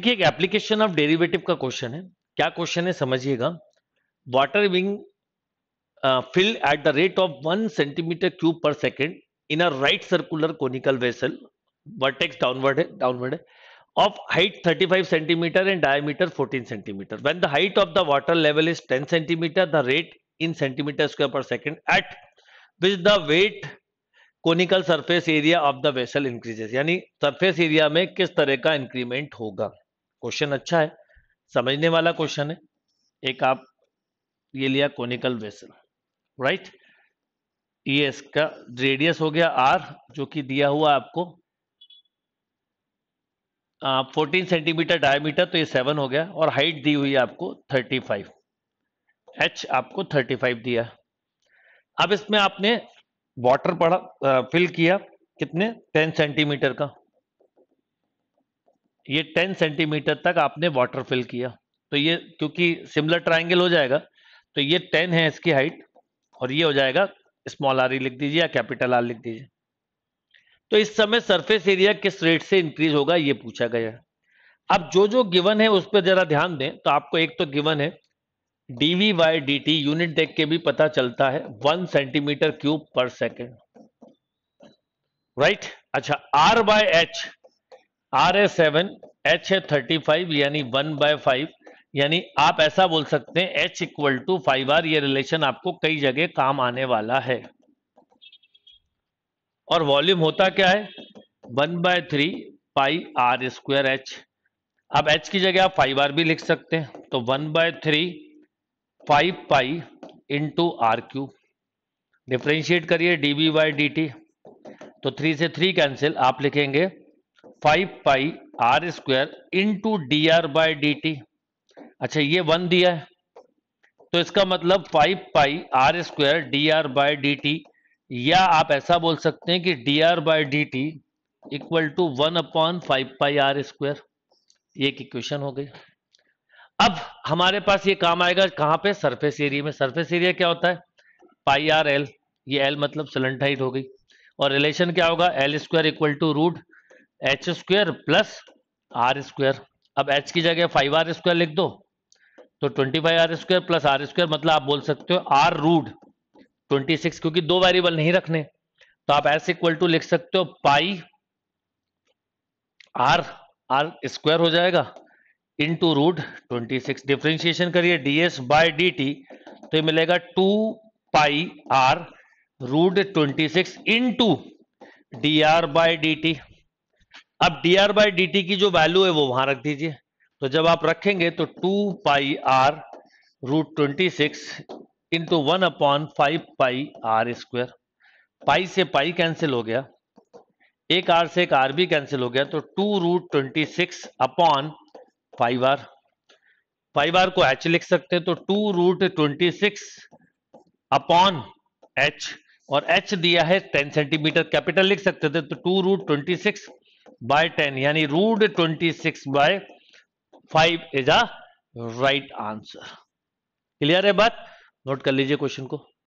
देखिए एक application of derivative का क्वेश्चन है क्या क्वेश्चन है समझिएगा water being fill at the rate of one centimetre cube per second in right circular conical vessel vertex downward है डाउनवर्ड है of height 35 centimetre and diameter 14 centimetre when the height of the water level is ten centimetre the rate in centimetre square per second at which the wet conical surface area of the vessel increases यानी surface area में किस तरह का increment होगा question अच्छा है समझने वाला क्वेश्चन है एक आप ये लिया कोनिकल वेसल राइट ये इसका रेडियस हो गया आर जो कि दिया हुआ आपको फोर्टीन सेंटीमीटर डायमीटर तो ये सेवन हो गया और हाइट दी हुई है आपको थर्टी फाइव एच आपको थर्टी फाइव दिया अब इसमें आपने वाटर पड़ा फिल किया कितने टेन सेंटीमीटर का ये टेन सेंटीमीटर तक आपने वाटर फिल किया तो ये क्योंकि सिमिलर ट्राइंगल हो जाएगा तो ये टेन है इसकी हाइट और ये हो जाएगा स्मॉल आर लिख दीजिए या कैपिटल आर लिख दीजिए तो इस समय सरफेस एरिया किस रेट से इंक्रीज होगा ये पूछा गया है अब जो जो गिवन है उस पर जरा ध्यान दें तो आपको एक तो गिवन है D V by D T unit देख के भी पता चलता है one centimetre cube per second right अच्छा R by H R A seven H है थर्टी फाइव यानी वन बाय फाइव यानी आप ऐसा बोल सकते हैं H equal to five R ये रिलेशन आपको कई जगह काम आने वाला है और वॉल्यूम होता क्या है one by three pi R square H अब एच की जगह आप फाइव आर भी लिख सकते हैं तो one by three five pi into R cube differentiate करिए D B by D T तो थ्री से थ्री कैंसिल आप लिखेंगे five pi R square into D R by D T अच्छा ये वन दिया है तो इसका मतलब five pi R square D R by D T या आप ऐसा बोल सकते हैं कि D R by D T equal to one upon five pi R square ये एक इक्वेशन हो गई अब हमारे पास ये काम आएगा कहां पे सरफेस एरिया में सरफेस एरिया क्या होता है पाई आर एल ये एल मतलब सिलेंटाइट हो गई और रिलेशन क्या होगा L square equal to root H square plus R square अब एच की जगह फाइव आर स्क्वायर लिख दो तो twenty five R square plus R square मतलब आप बोल सकते हो आर रूड ट्वेंटी सिक्स क्योंकि दो वेरिएबल नहीं रखने तो आप एस इक्वल टू लिख सकते हो पाई आर आर स्क्वायर हो जाएगा into root twenty six differentiation करिए D S by D T तो ये मिलेगा two pi R root twenty six into D R by D T अब D R by D T की जो value है वो वहां रख दीजिए तो जब आप रखेंगे तो two pi R root twenty six into one upon five pi R square pi से पाई कैंसिल हो गया एक आर से एक आर भी कैंसिल हो गया तो two root twenty six upon five R five R को एच लिख सकते हैं तो two root twenty six upon H और एच दिया है टेन सेंटीमीटर कैपिटल लिख सकते थे तो two root twenty six by ten यानी root twenty six by five is a right answer clear है बात नोट कर लीजिए क्वेश्चन को